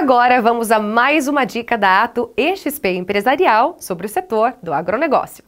Agora vamos a mais uma dica da Ato XP Empresarial sobre o setor do agronegócio.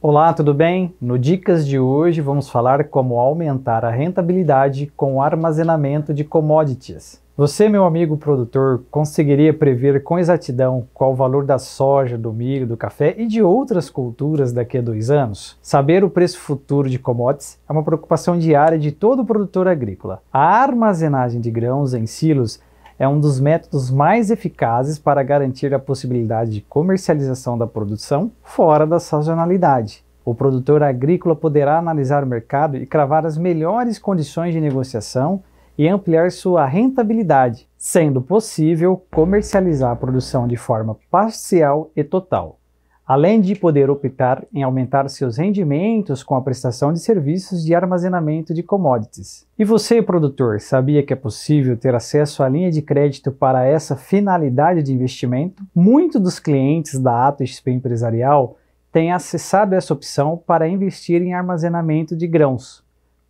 Olá, tudo bem? No Dicas de hoje vamos falar como aumentar a rentabilidade com o armazenamento de commodities. Você, meu amigo produtor, conseguiria prever com exatidão qual o valor da soja, do milho, do café e de outras culturas daqui a dois anos? Saber o preço futuro de commodities é uma preocupação diária de todo produtor agrícola. A armazenagem de grãos em silos é um dos métodos mais eficazes para garantir a possibilidade de comercialização da produção fora da sazonalidade. O produtor agrícola poderá analisar o mercado e cravar as melhores condições de negociação e ampliar sua rentabilidade, sendo possível comercializar a produção de forma parcial e total, além de poder optar em aumentar seus rendimentos com a prestação de serviços de armazenamento de commodities. E você, produtor, sabia que é possível ter acesso à linha de crédito para essa finalidade de investimento? Muitos dos clientes da Ato XP Empresarial têm acessado essa opção para investir em armazenamento de grãos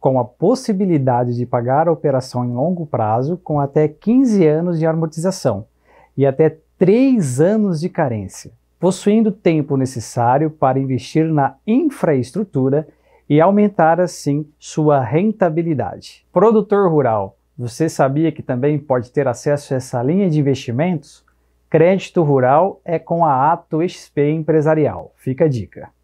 com a possibilidade de pagar a operação em longo prazo com até 15 anos de amortização e até 3 anos de carência, possuindo tempo necessário para investir na infraestrutura e aumentar assim sua rentabilidade. Produtor rural, você sabia que também pode ter acesso a essa linha de investimentos? Crédito rural é com a Ato XP Empresarial. Fica a dica.